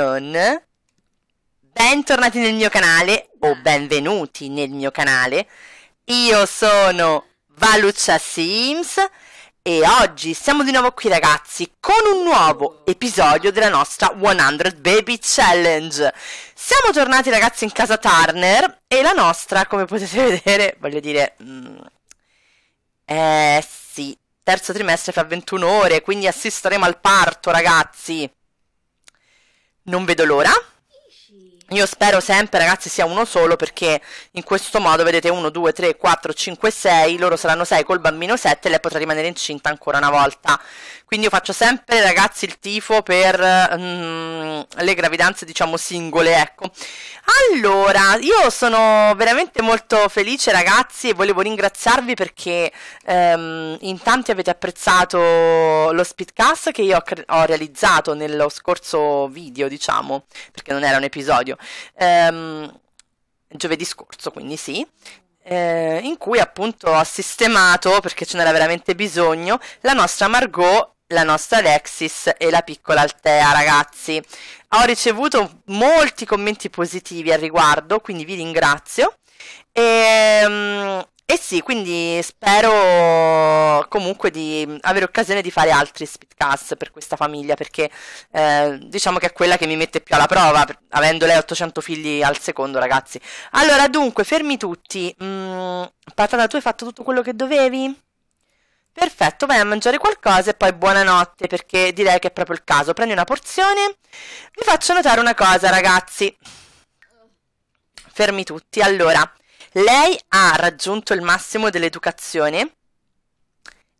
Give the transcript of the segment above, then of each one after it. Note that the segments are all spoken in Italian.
non... Bentornati nel mio canale, o benvenuti nel mio canale. Io sono Valuccia Sims e oggi siamo di nuovo qui ragazzi con un nuovo episodio della nostra 100 Baby Challenge. Siamo tornati ragazzi in casa Turner e la nostra, come potete vedere, voglio dire... Mm, eh sì, terzo trimestre fa 21 ore, quindi assisteremo al parto, ragazzi. Non vedo l'ora! Io spero sempre, ragazzi, sia uno solo perché in questo modo vedete 1, 2, 3, 4, 5, 6, loro saranno 6 col bambino 7 e lei potrà rimanere incinta ancora una volta. Quindi io faccio sempre, ragazzi, il tifo per mm, le gravidanze, diciamo, singole, ecco. Allora, io sono veramente molto felice, ragazzi, e volevo ringraziarvi perché ehm, in tanti avete apprezzato lo speedcast che io ho, ho realizzato nello scorso video, diciamo, perché non era un episodio ehm, giovedì scorso, quindi sì, eh, in cui appunto ho sistemato, perché ce n'era veramente bisogno, la nostra Margot la nostra Alexis e la piccola Altea, ragazzi. Ho ricevuto molti commenti positivi al riguardo, quindi vi ringrazio. E, ehm, e eh sì, quindi spero comunque di mm, avere occasione di fare altri speedcast per questa famiglia, perché eh, diciamo che è quella che mi mette più alla prova, avendo lei 800 figli al secondo, ragazzi. Allora, dunque, fermi tutti. Mm, patata, tu hai fatto tutto quello che dovevi? Perfetto, vai a mangiare qualcosa e poi buonanotte perché direi che è proprio il caso. Prendi una porzione. Vi faccio notare una cosa, ragazzi. Fermi tutti. Allora, lei ha raggiunto il massimo dell'educazione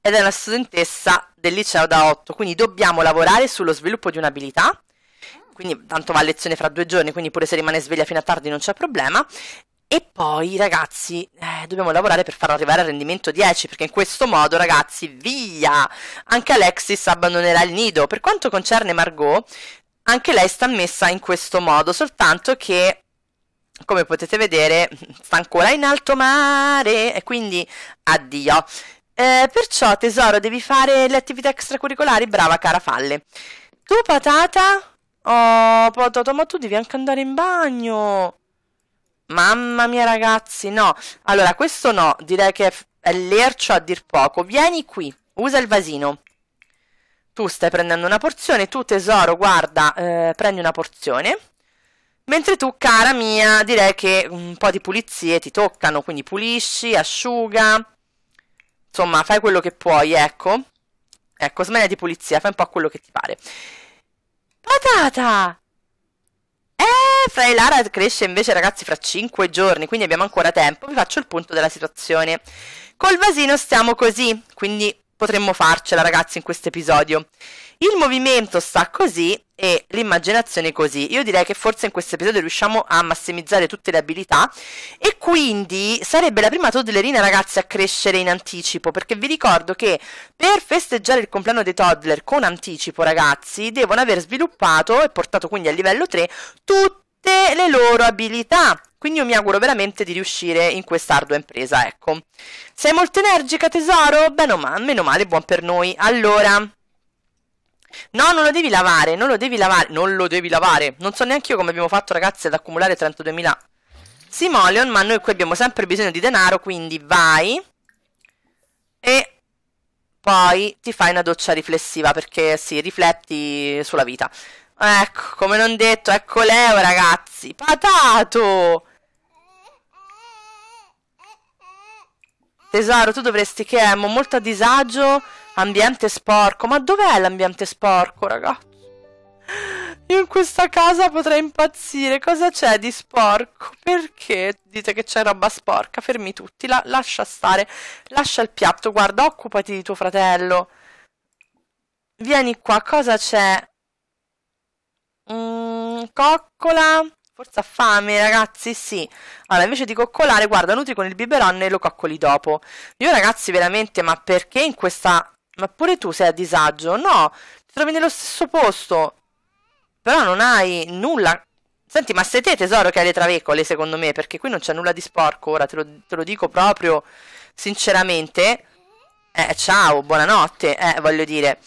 ed è una studentessa del liceo da 8, quindi dobbiamo lavorare sullo sviluppo di un'abilità. Quindi tanto va a lezione fra due giorni, quindi pure se rimane sveglia fino a tardi non c'è problema. E poi, ragazzi, eh, dobbiamo lavorare per farlo arrivare al rendimento 10, perché in questo modo, ragazzi, via! Anche Alexis abbandonerà il nido. Per quanto concerne Margot, anche lei sta messa in questo modo, soltanto che come potete vedere sta ancora in alto mare e quindi addio. Eh, perciò tesoro devi fare le attività extracurricolari, brava cara Falle. Tu patata? Oh patata ma tu devi anche andare in bagno. Mamma mia ragazzi, no. Allora questo no, direi che è lercio a dir poco. Vieni qui, usa il vasino. Tu stai prendendo una porzione, tu tesoro guarda eh, prendi una porzione. Mentre tu, cara mia, direi che un po' di pulizie ti toccano, quindi pulisci, asciuga, insomma, fai quello che puoi, ecco. Ecco, smania di pulizia, fai un po' quello che ti pare. Patata! Eh, Fra Lara cresce invece, ragazzi, fra 5 giorni, quindi abbiamo ancora tempo. Vi faccio il punto della situazione. Col vasino stiamo così, quindi potremmo farcela ragazzi in questo episodio. Il movimento sta così e l'immaginazione così. Io direi che forse in questo episodio riusciamo a massimizzare tutte le abilità e quindi sarebbe la prima toddlerina ragazzi a crescere in anticipo perché vi ricordo che per festeggiare il compleanno dei toddler con anticipo ragazzi devono aver sviluppato e portato quindi al livello 3 tutte le loro abilità quindi io mi auguro veramente di riuscire in questa ardua impresa, ecco. Sei molto energica, tesoro? Bene o male, meno male, buon per noi. Allora... No, non lo devi lavare, non lo devi lavare, non lo devi lavare. Non so neanche io come abbiamo fatto, ragazzi, ad accumulare 32.000 simoleon, ma noi qui abbiamo sempre bisogno di denaro, quindi vai e poi ti fai una doccia riflessiva, perché si sì, rifletti sulla vita. Ecco, come non detto, ecco Leo, ragazzi. Patato! Tesoro, tu dovresti che è molto a disagio, ambiente sporco. Ma dov'è l'ambiente sporco, ragazzi? Io in questa casa potrei impazzire. Cosa c'è di sporco? Perché dite che c'è roba sporca? Fermi tutti, La lascia stare. Lascia il piatto, guarda, occupati di tuo fratello. Vieni qua, cosa c'è? Mm, coccola. Forse ha fame, ragazzi, sì. Allora, invece di coccolare, guarda, nutri con il biberon e lo coccoli dopo. Io, ragazzi, veramente, ma perché in questa... Ma pure tu sei a disagio? No, ti trovi nello stesso posto. Però non hai nulla... Senti, ma sei te, tesoro, che hai le travecole, secondo me, perché qui non c'è nulla di sporco, ora te lo, te lo dico proprio sinceramente. Eh, ciao, buonanotte, eh, voglio dire.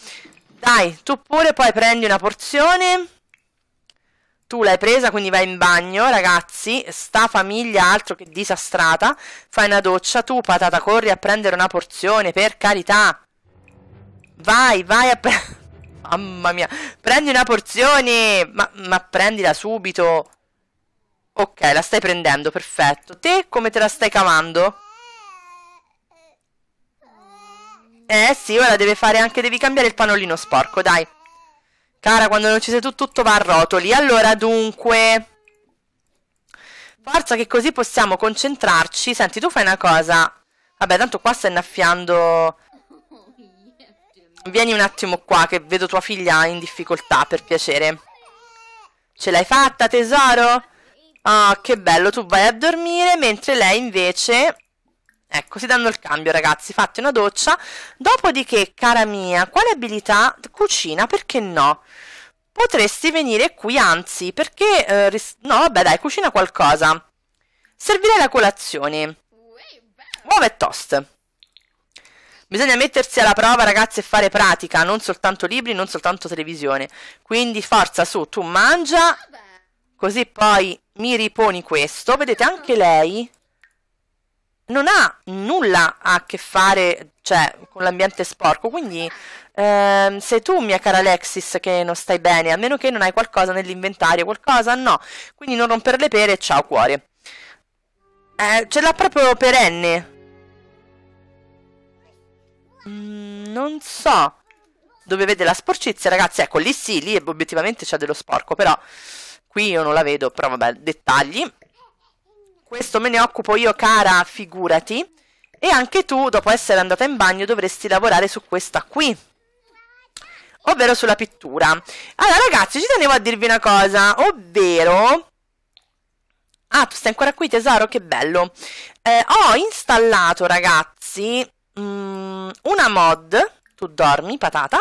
Dai, tu pure poi prendi una porzione tu l'hai presa, quindi vai in bagno, ragazzi, sta famiglia altro che disastrata, fai una doccia, tu patata corri a prendere una porzione, per carità, vai, vai a prendere, mamma mia, prendi una porzione, ma, ma prendila subito, ok, la stai prendendo, perfetto, te come te la stai cavando? Eh sì, ora deve fare anche, devi cambiare il pannolino sporco, dai. Cara, quando non ci sei tu, tutto va a rotoli. Allora, dunque... Forza che così possiamo concentrarci. Senti, tu fai una cosa. Vabbè, tanto qua sta innaffiando... Vieni un attimo qua, che vedo tua figlia in difficoltà, per piacere. Ce l'hai fatta, tesoro? Ah, oh, che bello, tu vai a dormire, mentre lei invece... Ecco, si danno il cambio ragazzi, fate una doccia, dopodiché, cara mia, quale abilità? Cucina, perché no? Potresti venire qui, anzi, perché... Eh, no, vabbè, dai, cucina qualcosa. Servire la colazione. Uova e toast. Bisogna mettersi alla prova, ragazzi, e fare pratica, non soltanto libri, non soltanto televisione. Quindi forza su, tu mangia, così poi mi riponi questo. Vedete anche lei non ha nulla a che fare cioè, con l'ambiente sporco. Quindi ehm, sei tu, mia cara Alexis, che non stai bene, a meno che non hai qualcosa nell'inventario, qualcosa no. Quindi non romper le pere, ciao cuore. Eh, ce l'ha proprio perenne. Mm, non so dove vede la sporcizia, ragazzi. Ecco, lì sì, lì obiettivamente c'è dello sporco, però qui io non la vedo, però vabbè, dettagli questo me ne occupo io, cara, figurati. E anche tu, dopo essere andata in bagno, dovresti lavorare su questa qui. Ovvero sulla pittura. Allora, ragazzi, ci tenevo a dirvi una cosa. Ovvero... Ah, tu stai ancora qui, tesoro? Che bello. Eh, ho installato, ragazzi, mh, mm, una mod... Tu dormi, patata.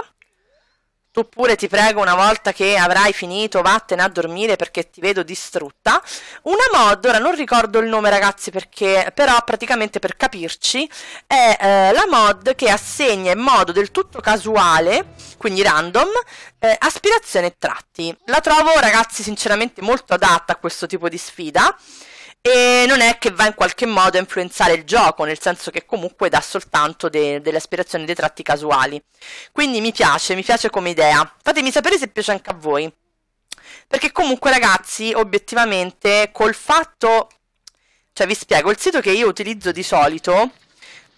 Tu pure ti prego una volta che avrai finito vattene a dormire perché ti vedo distrutta. Una mod, ora non ricordo il nome ragazzi perché però praticamente per capirci è eh, la mod che assegna in modo del tutto casuale, quindi random, eh, aspirazione e tratti. La trovo ragazzi sinceramente molto adatta a questo tipo di sfida e non è che va in qualche modo a influenzare il gioco, nel senso che comunque dà soltanto de- delle aspirazioni, dei tratti casuali. Quindi mi piace, mi piace come idea. Fatemi sapere se piace anche a voi. Perché comunque ragazzi, obiettivamente, col fatto... Cioè vi spiego, il sito che io utilizzo di solito,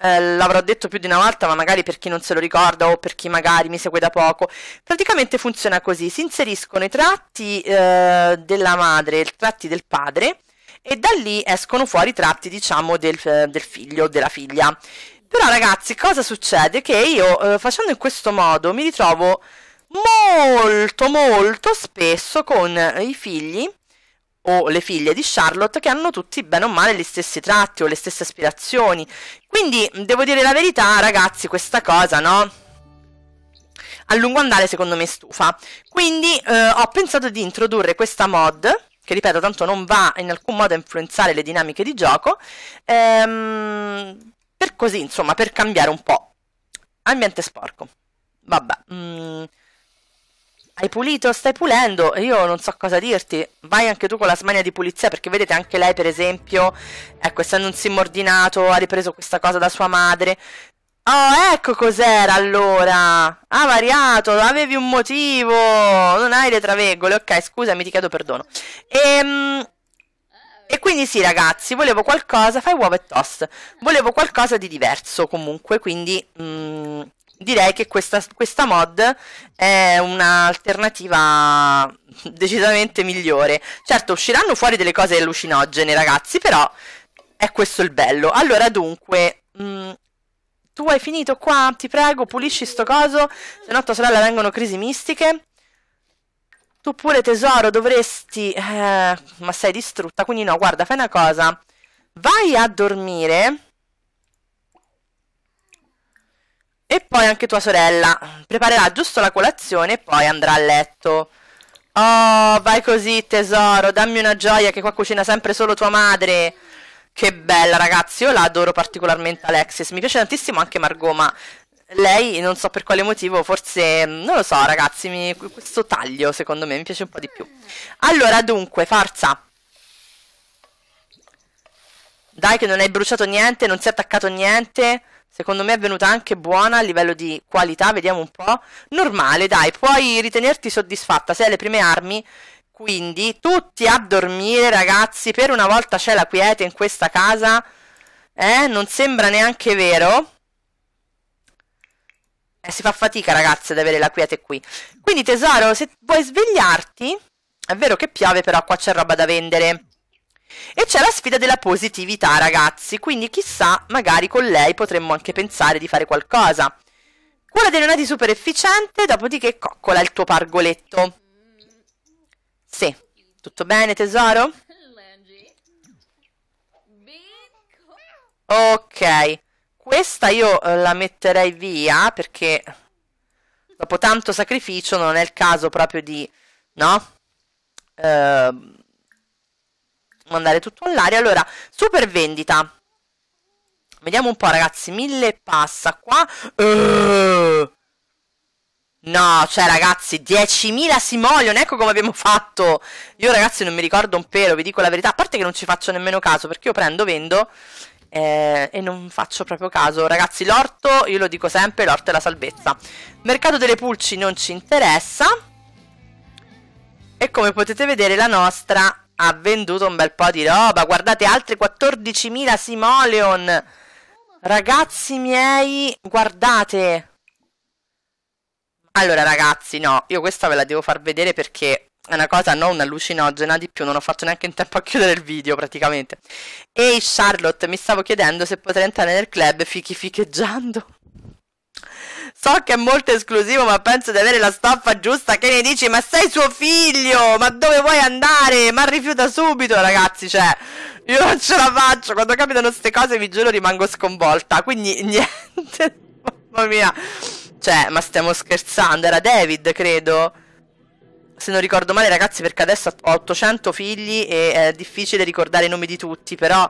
eh, l'avrò detto più di una volta, ma magari per chi non se lo ricorda o per chi magari mi segue da poco, praticamente funziona così, si inseriscono i tratti eh, della madre e i tratti del padre e da lì escono fuori i tratti, diciamo, del, eh, del figlio o della figlia. Però ragazzi, cosa succede? Che io eh, facendo in questo modo mi ritrovo molto molto spesso con i figli o le figlie di Charlotte che hanno tutti bene o male gli stessi tratti o le stesse aspirazioni. Quindi devo dire la verità, ragazzi, questa cosa, no? A lungo andare secondo me stufa. Quindi eh, ho pensato di introdurre questa mod che ripeto tanto non va in alcun modo a influenzare le dinamiche di gioco, ehm, per così insomma, per cambiare un po'. Ambiente sporco, vabbè, mh, mm, hai pulito, stai pulendo, io non so cosa dirti, vai anche tu con la smania di pulizia, perché vedete anche lei per esempio, ecco, essendo un ordinato ha ripreso questa cosa da sua madre, Oh, ecco cos'era allora! Ah, variato, avevi un motivo! Non hai le traveggole, ok, scusami, ti chiedo perdono. Ehm... E quindi sì ragazzi, volevo qualcosa, fai uova e toast, volevo qualcosa di diverso comunque, quindi mh, mm, direi che questa, questa mod è un'alternativa decisamente migliore. Certo, usciranno fuori delle cose allucinogene ragazzi, però è questo il bello. Allora dunque, mh, mm, tu hai finito qua? Ti prego, pulisci sto coso, se no tua sorella vengono crisi mistiche. Tu pure tesoro dovresti... Eh, ma sei distrutta, quindi no, guarda, fai una cosa. Vai a dormire. E poi anche tua sorella preparerà giusto la colazione e poi andrà a letto. Oh, vai così tesoro, dammi una gioia che qua cucina sempre solo tua madre. Che bella ragazzi, io la adoro particolarmente Alexis, mi piace tantissimo anche Margot, ma lei non so per quale motivo, forse non lo so ragazzi, mi, questo taglio secondo me mi piace un po' di più. Allora dunque, forza. Dai che non hai bruciato niente, non si è attaccato niente. Secondo me è venuta anche buona a livello di qualità, vediamo un po'. Normale, dai, puoi ritenerti soddisfatta. Se hai le prime armi quindi tutti a dormire, ragazzi. Per una volta c'è la quiete in questa casa. Eh, non sembra neanche vero. Eh, si fa fatica, ragazzi, ad avere la quiete qui. Quindi, tesoro, se vuoi svegliarti... È vero che piove, però qua c'è roba da vendere. E c'è la sfida della positività, ragazzi. Quindi, chissà, magari con lei potremmo anche pensare di fare qualcosa. Cura dei neonati super efficiente, dopodiché coccola il tuo pargoletto. Sì. Tutto bene, tesoro? Ok. Questa io eh, la metterei via perché dopo tanto sacrificio non è il caso proprio di... No? Ehm, mandare tutto all'aria. Allora, super vendita. Vediamo un po', ragazzi. Mille passa qua. Uh, No, cioè ragazzi, 10.000 simoleon, ecco come abbiamo fatto. Io ragazzi non mi ricordo un pelo, vi dico la verità, a parte che non ci faccio nemmeno caso, perché io prendo, vendo eh, e non faccio proprio caso. Ragazzi, l'orto, io lo dico sempre, l'orto è la salvezza. Mercato delle pulci non ci interessa. E come potete vedere la nostra ha venduto un bel po' di roba. Guardate, altre 14.000 simoleon. Ragazzi miei, guardate. Allora ragazzi, no, io questa ve la devo far vedere perché è una cosa non allucinogena di più, non ho fatto neanche in tempo a chiudere il video praticamente. Ehi Charlotte, mi stavo chiedendo se potrei entrare nel club fichi ficheggiando. So che è molto esclusivo, ma penso di avere la stoffa giusta. Che ne dici? Ma sei suo figlio! Ma dove vuoi andare? Ma rifiuta subito, ragazzi, cioè. Io non ce la faccio. Quando capitano queste cose, vi giuro, rimango sconvolta. Quindi, niente. Mamma mia. Cioè, ma stiamo scherzando, era David, credo. Se non ricordo male, ragazzi, perché adesso ho 800 figli e è difficile ricordare i nomi di tutti, però...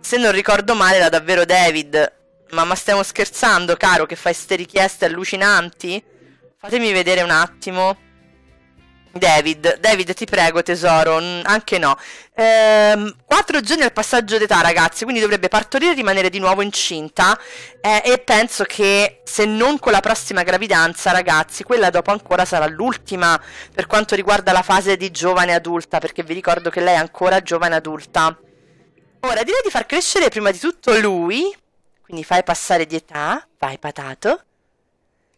Se non ricordo male, era davvero David. Ma, ma stiamo scherzando, caro, che fai queste richieste allucinanti? Fatemi vedere un attimo. David, David ti prego tesoro, anche no. Ehm, quattro giorni al passaggio d'età ragazzi, quindi dovrebbe partorire e rimanere di nuovo incinta eh, e penso che se non con la prossima gravidanza ragazzi, quella dopo ancora sarà l'ultima per quanto riguarda la fase di giovane adulta, perché vi ricordo che lei è ancora giovane adulta. Ora direi di far crescere prima di tutto lui, quindi fai passare di età, vai patato,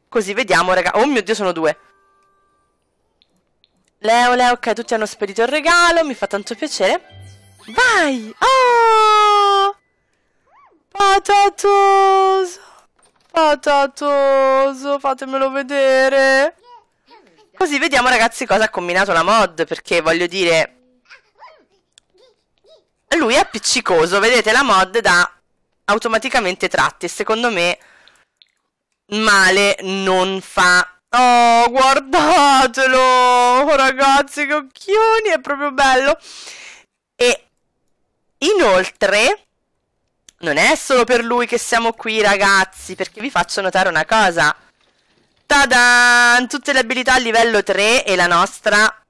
così vediamo ragazzi, oh mio dio sono due. Leo, Leo, ok, tutti hanno spedito il regalo, mi fa tanto piacere. Vai! Oh! Patatoso! Patatoso, fatemelo vedere. Così vediamo ragazzi cosa ha combinato la mod, perché voglio dire... Lui è appiccicoso, vedete la mod dà automaticamente tratti, secondo me male non fa Oh, guardatelo! Oh, ragazzi, che occhioni! È proprio bello! E inoltre... Non è solo per lui che siamo qui, ragazzi, perché vi faccio notare una cosa. Tadan! Tutte le abilità a livello 3 e la nostra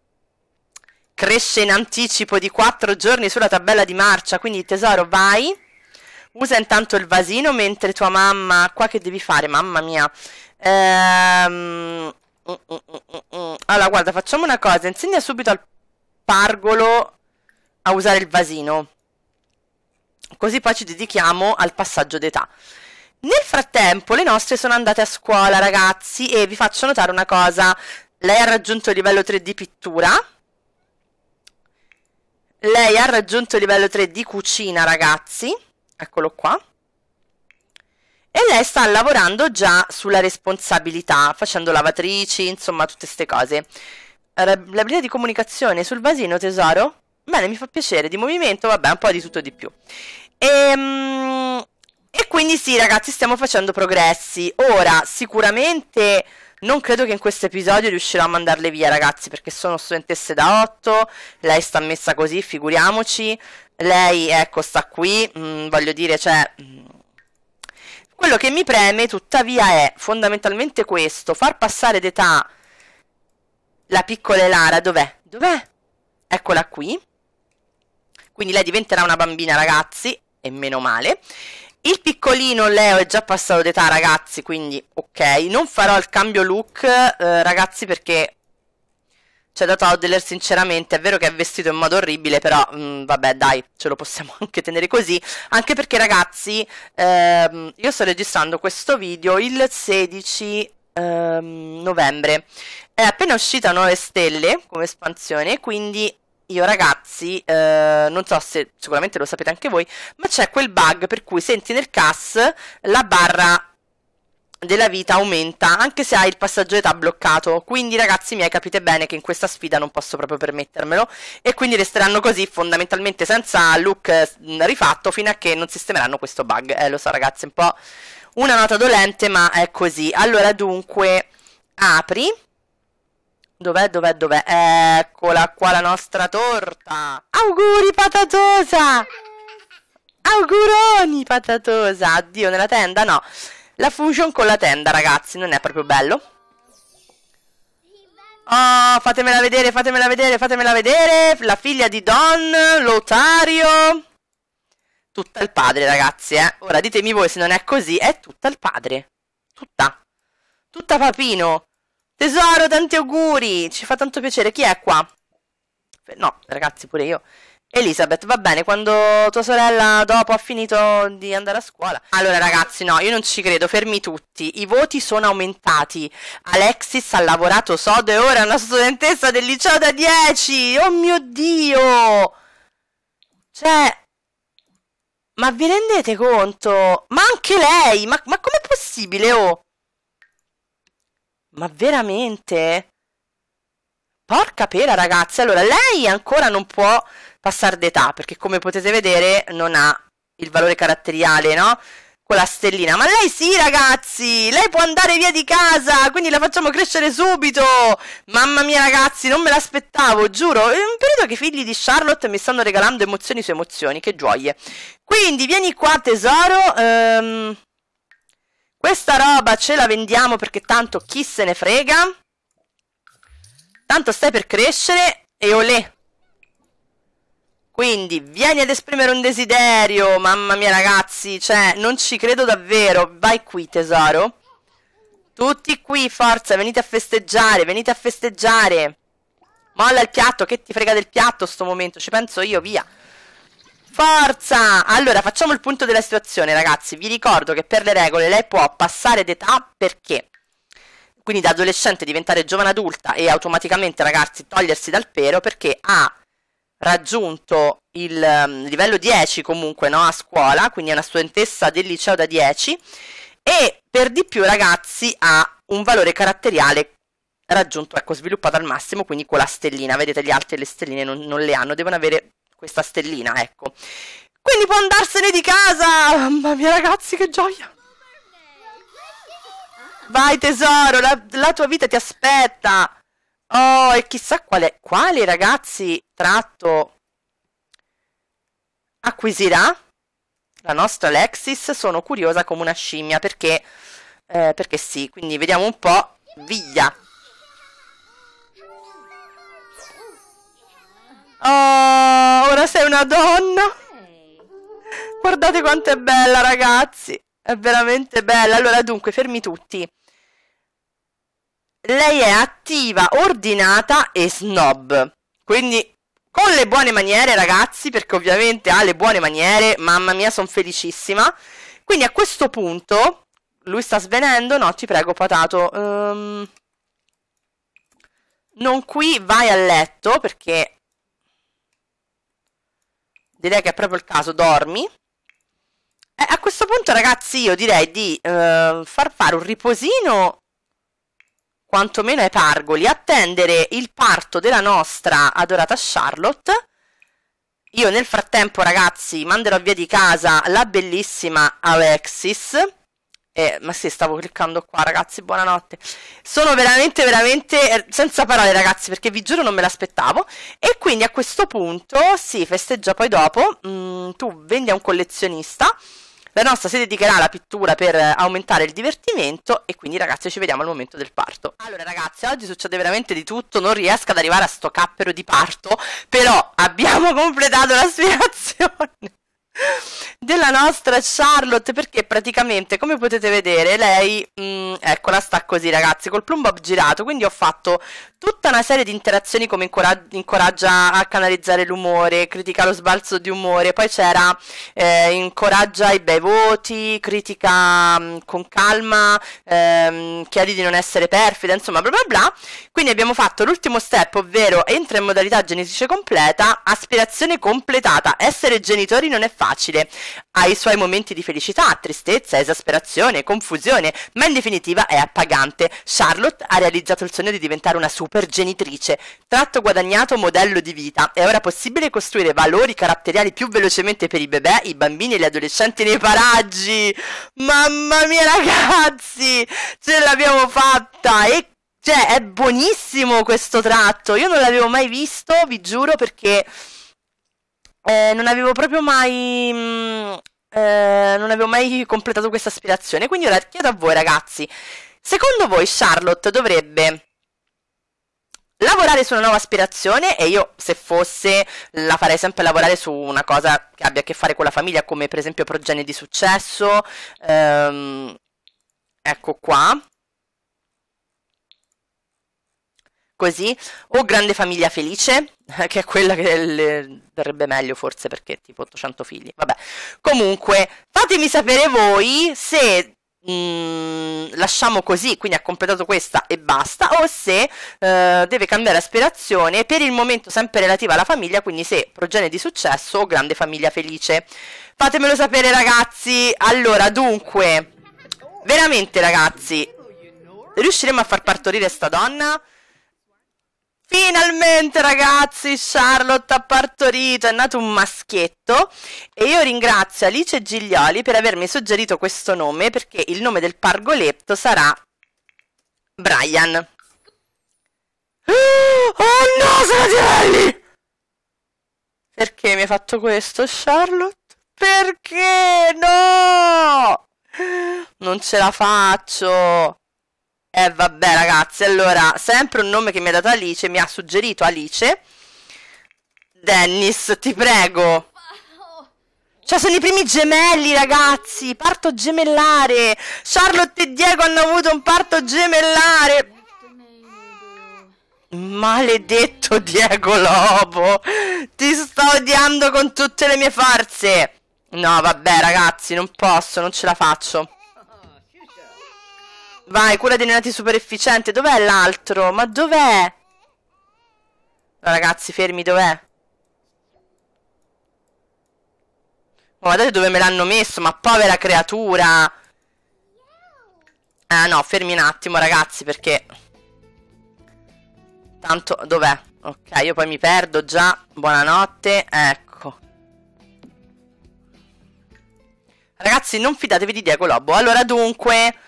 cresce in anticipo di 4 giorni sulla tabella di marcia, quindi tesoro vai Usa intanto il vasino mentre tua mamma... Qua che devi fare, mamma mia? Ehm... Mm, mm, mm, allora, guarda, facciamo una cosa. Insegna subito al pargolo a usare il vasino. Così poi ci dedichiamo al passaggio d'età. Nel frattempo le nostre sono andate a scuola, ragazzi, e vi faccio notare una cosa. Lei ha raggiunto il livello 3 di pittura. Lei ha raggiunto il livello 3 di cucina, ragazzi eccolo qua, e lei sta lavorando già sulla responsabilità, facendo lavatrici, insomma tutte queste cose. L'abilità di comunicazione sul vasino, tesoro? Bene, mi fa piacere, di movimento, vabbè, un po' di tutto e di più. Ehm... E quindi sì, ragazzi, stiamo facendo progressi. Ora, sicuramente non credo che in questo episodio riuscirò a mandarle via, ragazzi, perché sono studentesse da 8, lei sta messa così, figuriamoci lei, ecco, sta qui, mh, mm, voglio dire, cioè... Mh, mm, quello che mi preme tuttavia è fondamentalmente questo, far passare d'età la piccola Lara, dov'è? Dov'è? Eccola qui. Quindi lei diventerà una bambina ragazzi, e meno male. Il piccolino Leo è già passato d'età ragazzi, quindi ok. Non farò il cambio look eh, ragazzi perché c'è da toddler, sinceramente, è vero che è vestito in modo orribile, però mh, mm, vabbè dai, ce lo possiamo anche tenere così. Anche perché ragazzi, ehm, io sto registrando questo video il 16 ehm, novembre. È appena uscita 9 stelle come espansione, quindi io ragazzi, eh, non so se sicuramente lo sapete anche voi, ma c'è quel bug per cui senti nel CAS la barra della vita aumenta anche se hai il passaggio d'età bloccato quindi ragazzi miei capite bene che in questa sfida non posso proprio permettermelo e quindi resteranno così fondamentalmente senza look mm, rifatto fino a che non sistemeranno questo bug eh lo so ragazzi è un po' una nota dolente ma è così allora dunque apri Dov'è, dov'è, dov'è? Eccola qua la nostra torta! Auguri patatosa! Auguroni patatosa! Addio nella tenda? No. La fusion con la tenda, ragazzi, non è proprio bello. Oh, fatemela vedere, fatemela vedere, fatemela vedere. La figlia di Don, Lotario. Tutta il padre, ragazzi, eh. Ora ditemi voi se non è così, è tutta il padre. Tutta. Tutta Papino. Tesoro, tanti auguri. Ci fa tanto piacere. Chi è qua? No, ragazzi, pure io. Elizabeth, va bene, quando tua sorella dopo ha finito di andare a scuola. Allora ragazzi, no, io non ci credo, fermi tutti. I voti sono aumentati. Alexis ha lavorato sodo e ora è una studentessa del liceo da 10. Oh mio Dio! Cioè... Ma vi rendete conto? Ma anche lei! Ma, ma com'è possibile, oh? Ma veramente? Porca pera, ragazzi. Allora, lei ancora non può passare d'età, perché come potete vedere non ha il valore caratteriale, no? Con la stellina. Ma lei sì, ragazzi! Lei può andare via di casa, quindi la facciamo crescere subito! Mamma mia, ragazzi, non me l'aspettavo, giuro. È un periodo che i figli di Charlotte mi stanno regalando emozioni su emozioni, che gioie. Quindi, vieni qua, tesoro. Ehm... Questa roba ce la vendiamo perché tanto chi se ne frega. Tanto stai per crescere e olè, quindi vieni ad esprimere un desiderio, mamma mia ragazzi, cioè non ci credo davvero, vai qui tesoro. Tutti qui, forza, venite a festeggiare, venite a festeggiare. Molla il piatto, che ti frega del piatto sto momento, ci penso io, via. Forza! Allora, facciamo il punto della situazione, ragazzi. Vi ricordo che per le regole lei può passare d'età perché? Quindi da adolescente diventare giovane adulta e automaticamente, ragazzi, togliersi dal pero perché ha raggiunto il um, livello 10 comunque no, a scuola, quindi è una studentessa del liceo da 10 e per di più ragazzi ha un valore caratteriale raggiunto, ecco sviluppato al massimo, quindi con la stellina, vedete gli altri le stelline non, non le hanno, devono avere questa stellina, ecco. Quindi può andarsene di casa! Mamma mia ragazzi, che gioia! Vai tesoro, la, la tua vita ti aspetta! Oh, e chissà quale, quale ragazzi tratto acquisirà la nostra Alexis. Sono curiosa come una scimmia perché, eh, perché sì. Quindi vediamo un po'. Viglia. Oh, ora sei una donna. Guardate quanto è bella, ragazzi. È veramente bella. Allora, dunque, fermi tutti lei è attiva, ordinata e snob. Quindi con le buone maniere, ragazzi, perché ovviamente ha le buone maniere, mamma mia, sono felicissima. Quindi a questo punto, lui sta svenendo, no, ti prego, patato. Um, non qui, vai a letto, perché direi che è proprio il caso, dormi. E eh, a questo punto, ragazzi, io direi di uh, far fare un riposino quantomeno ai pargoli, attendere il parto della nostra adorata Charlotte. Io nel frattempo, ragazzi, manderò via di casa la bellissima Alexis. Eh, ma sì, stavo cliccando qua, ragazzi, buonanotte. Sono veramente, veramente eh, senza parole, ragazzi, perché vi giuro non me l'aspettavo. E quindi a questo punto si sì, festeggia poi dopo. Mm, tu vendi a un collezionista la nostra si dedicherà alla pittura per eh, aumentare il divertimento e quindi ragazzi ci vediamo al momento del parto. Allora ragazzi, oggi succede veramente di tutto, non riesco ad arrivare a sto cappero di parto, però abbiamo completato l'aspirazione della nostra Charlotte perché praticamente come potete vedere lei mh, mm, eccola sta così ragazzi col plumb bob girato quindi ho fatto tutta una serie di interazioni come incorag- incoraggia a canalizzare l'umore critica lo sbalzo di umore poi c'era eh, incoraggia i bei voti critica mh, mm, con calma ehm, chiedi di non essere perfida insomma bla bla bla quindi abbiamo fatto l'ultimo step ovvero entra in modalità genitrice completa aspirazione completata essere genitori non è facile facile. Ha i suoi momenti di felicità, tristezza, esasperazione, confusione, ma in definitiva è appagante. Charlotte ha realizzato il sogno di diventare una super genitrice, tratto guadagnato modello di vita. È ora possibile costruire valori caratteriali più velocemente per i bebè, i bambini e gli adolescenti nei paraggi. Mamma mia ragazzi, ce l'abbiamo fatta! E cioè, è buonissimo questo tratto. Io non l'avevo mai visto, vi giuro, perché eh, non avevo proprio mai... Mh, mm, eh, non avevo mai completato questa aspirazione, quindi ora chiedo a voi ragazzi, secondo voi Charlotte dovrebbe lavorare su una nuova aspirazione e io se fosse la farei sempre lavorare su una cosa che abbia a che fare con la famiglia come per esempio progenie di successo ehm, ecco qua così, o Grande Famiglia Felice, che è quella che le verrebbe meglio forse perché tipo 800 figli, vabbè. Comunque, fatemi sapere voi se Mm, lasciamo così, quindi ha completato questa e basta, o se eh, deve cambiare aspirazione per il momento sempre relativa alla famiglia, quindi se progenie di successo o grande famiglia felice. Fatemelo sapere ragazzi, allora dunque, veramente ragazzi, riusciremo a far partorire sta donna? Finalmente ragazzi Charlotte ha partorito, è nato un maschietto e io ringrazio Alice Giglioli per avermi suggerito questo nome perché il nome del pargoletto sarà Brian. Oh no, fratelli! Perché mi hai fatto questo Charlotte? Perché no? Non ce la faccio! Eh vabbè ragazzi, allora, sempre un nome che mi ha dato Alice, mi ha suggerito Alice. Dennis, ti prego. Cioè, sono i primi gemelli, ragazzi. Parto gemellare. Charlotte e Diego hanno avuto un parto gemellare. Maledetto Diego Lobo. Ti sto odiando con tutte le mie forze. No, vabbè, ragazzi, non posso, non ce la faccio. Vai, cura dei neonati super efficiente. Dov'è l'altro? Ma dov'è? No, ragazzi, fermi, dov'è? Oh, guardate dove me l'hanno messo, ma povera creatura! Ah, no, fermi un attimo, ragazzi, perché... Tanto, dov'è? Ok, io poi mi perdo già. Buonanotte, ecco. Ragazzi, non fidatevi di Diego Lobo. Allora, dunque...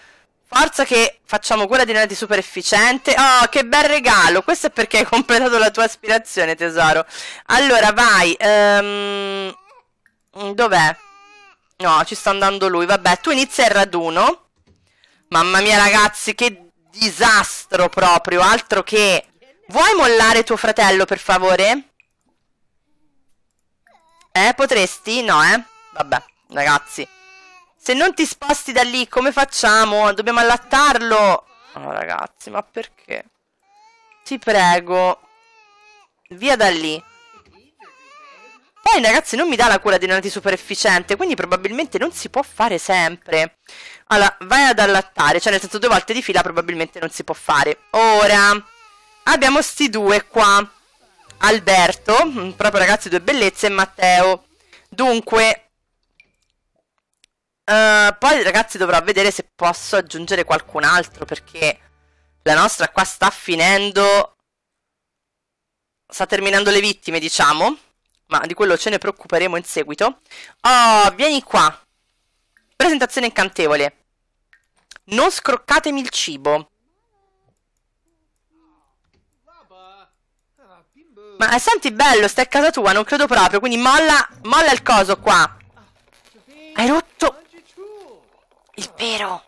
Forza che facciamo quella di Nati super efficiente. Oh, che bel regalo! Questo è perché hai completato la tua aspirazione, tesoro. Allora, vai. Um... Dov'è? No, ci sta andando lui. Vabbè, tu inizia il raduno. Mamma mia, ragazzi, che disastro proprio. Altro che... Vuoi mollare tuo fratello, per favore? Eh, potresti? No, eh? Vabbè, ragazzi. Se non ti sposti da lì, come facciamo? Dobbiamo allattarlo. Oh, ragazzi, ma perché? Ti prego. Via da lì. Poi, ragazzi, non mi dà la cura di una super efficiente, quindi probabilmente non si può fare sempre. Allora, vai ad allattare, cioè nel senso due volte di fila probabilmente non si può fare. Ora, abbiamo sti due qua. Alberto, mm, proprio ragazzi due bellezze, e Matteo. Dunque, poi ragazzi dovrò vedere se posso aggiungere qualcun altro perché la nostra qua sta finendo, sta terminando le vittime diciamo, ma di quello ce ne preoccuperemo in seguito. Oh, vieni qua, presentazione incantevole. Non scroccatemi il cibo. Ma senti bello, stai a casa tua, non credo proprio, quindi molla, molla il coso qua. Hai rotto il pero.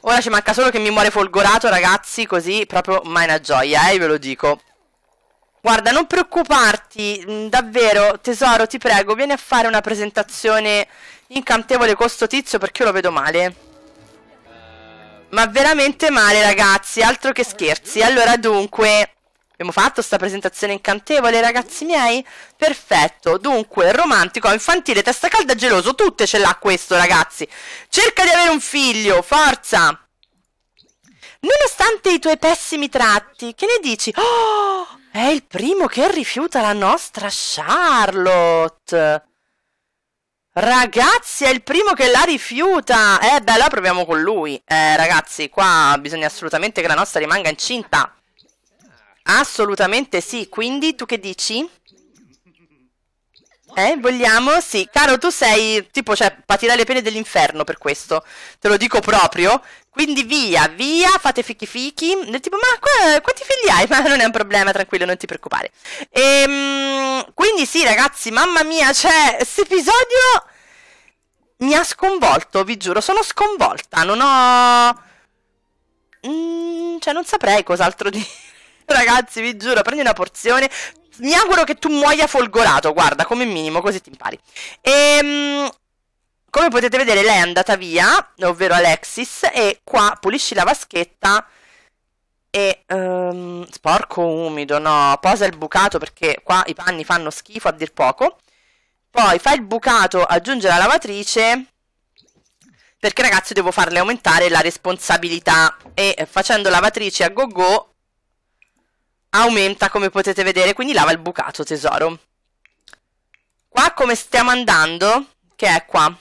Ora ci manca solo che mi muore folgorato, ragazzi, così proprio mai una gioia, eh, ve lo dico. Guarda, non preoccuparti, mm, davvero, tesoro, ti prego, vieni a fare una presentazione incantevole con sto tizio perché io lo vedo male. Ma veramente male, ragazzi, altro che scherzi. Allora, dunque, Abbiamo fatto sta presentazione incantevole, ragazzi miei? Perfetto, dunque, romantico, infantile, testa calda, geloso, tutte ce l'ha questo, ragazzi. Cerca di avere un figlio, forza! Nonostante i tuoi pessimi tratti, che ne dici? Oh, è il primo che rifiuta la nostra Charlotte! Ragazzi, è il primo che la rifiuta! Eh, beh, la proviamo con lui. Eh, ragazzi, qua bisogna assolutamente che la nostra rimanga incinta. Assolutamente sì, quindi tu che dici? Eh, vogliamo? Sì, caro, tu sei tipo, cioè, patirai le pene dell'inferno per questo, te lo dico proprio. Quindi via, via, fate fichi fichi. tipo, ma qu quanti figli hai? Ma non è un problema, tranquillo, non ti preoccupare. Ehm, quindi sì, ragazzi, mamma mia, cioè, questo episodio mi ha sconvolto, vi giuro, sono sconvolta, non ho... Mm, cioè, non saprei cos'altro dire. Ragazzi, vi giuro, prendi una porzione. Mi auguro che tu muoia folgorato, guarda, come minimo, così ti impari. Ehm... Come potete vedere lei è andata via, ovvero Alexis, e qua pulisci la vaschetta e... Um, sporco umido, no, posa il bucato perché qua i panni fanno schifo a dir poco. Poi fai il bucato, aggiungi la lavatrice, perché ragazzi devo farle aumentare la responsabilità e eh, facendo lavatrice a go go aumenta come potete vedere, quindi lava il bucato tesoro. Qua come stiamo andando, che è qua,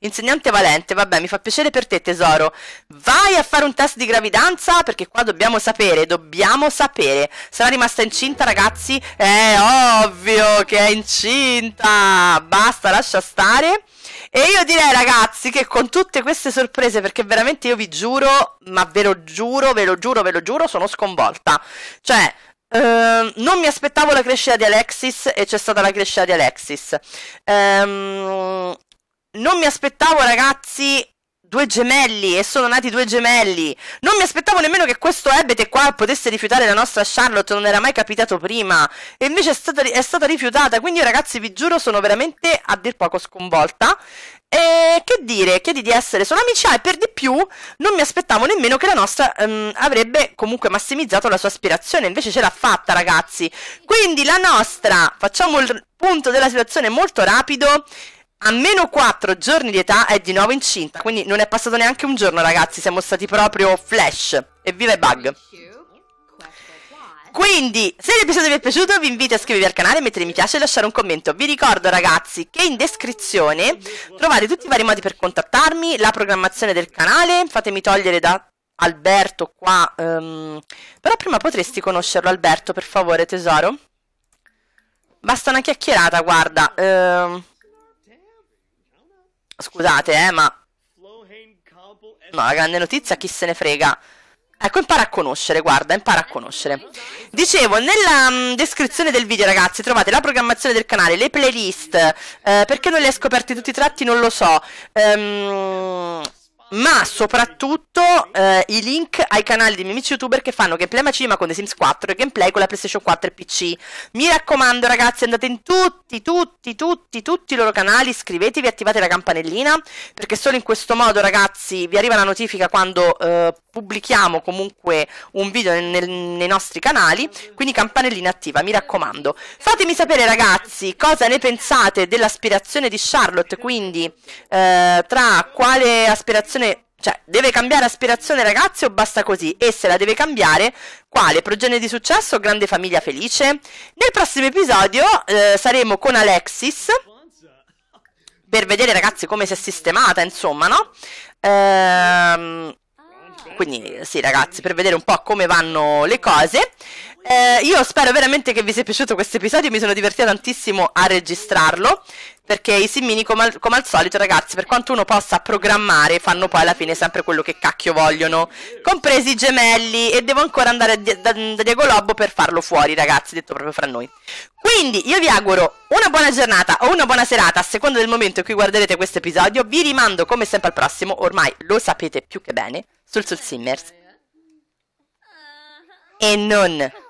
Insegnante Valente, vabbè, mi fa piacere per te tesoro. Vai a fare un test di gravidanza perché qua dobbiamo sapere, dobbiamo sapere. Sarà rimasta incinta, ragazzi? È ovvio che è incinta. Basta, lascia stare. E io direi ragazzi che con tutte queste sorprese, perché veramente io vi giuro, ma ve lo giuro, ve lo giuro, ve lo giuro, sono sconvolta. Cioè, Uh, non mi aspettavo la crescita di Alexis e c'è stata la crescita di Alexis. Um, non mi aspettavo, ragazzi, due gemelli e sono nati due gemelli. Non mi aspettavo nemmeno che questo ebete qua potesse rifiutare la nostra Charlotte, non era mai capitato prima. E invece è stata, è stata rifiutata, quindi ragazzi vi giuro sono veramente a dir poco sconvolta. E che dire, chiedi di essere solo amici ah, e per di più non mi aspettavo nemmeno che la nostra um, avrebbe comunque massimizzato la sua aspirazione, invece ce l'ha fatta ragazzi. Quindi la nostra, facciamo il punto della situazione molto rapido, a meno 4 giorni di età è di nuovo incinta, quindi non è passato neanche un giorno ragazzi, siamo stati proprio flash. Evviva i bug! Quindi, se l'episodio vi è piaciuto, vi invito a iscrivervi al canale, mettere mi piace e lasciare un commento. Vi ricordo, ragazzi, che in descrizione trovate tutti i vari modi per contattarmi, la programmazione del canale. Fatemi togliere da Alberto qua. Um, però prima potresti conoscerlo, Alberto, per favore, tesoro. Basta una chiacchierata, guarda. Um, Scusate, eh, ma... Ma la grande notizia, chi se ne frega. Ecco, impara a conoscere, guarda, impara a conoscere. Dicevo, nella mh, mm, descrizione del video, ragazzi, trovate la programmazione del canale, le playlist. Eh, perché non le hai scoperti tutti i tratti, non lo so. Ehm ma soprattutto eh, i link ai canali dei miei amici youtuber che fanno gameplay machinima con The Sims 4 e gameplay con la PlayStation 4 e PC. Mi raccomando ragazzi, andate in tutti, tutti, tutti, tutti i loro canali, iscrivetevi, attivate la campanellina, perché solo in questo modo ragazzi vi arriva la notifica quando eh, pubblichiamo comunque un video nel, nel, nei nostri canali, quindi campanellina attiva, mi raccomando. Fatemi sapere ragazzi cosa ne pensate dell'aspirazione di Charlotte, quindi eh, tra quale aspirazione aspirazione, cioè deve cambiare aspirazione ragazzi o basta così? E se la deve cambiare, quale? Progenie di successo o grande famiglia felice? Nel prossimo episodio eh, saremo con Alexis per vedere ragazzi come si è sistemata, insomma, no? Ehm quindi sì ragazzi per vedere un po' come vanno le cose eh, io spero veramente che vi sia piaciuto questo episodio mi sono divertita tantissimo a registrarlo perché i simmini come al, come al, solito ragazzi per quanto uno possa programmare fanno poi alla fine sempre quello che cacchio vogliono compresi i gemelli e devo ancora andare da, da, da Diego Lobo per farlo fuori ragazzi detto proprio fra noi quindi io vi auguro una buona giornata o una buona serata a seconda del momento in cui guarderete questo episodio vi rimando come sempre al prossimo ormai lo sapete più che bene sul Soul Simmers e non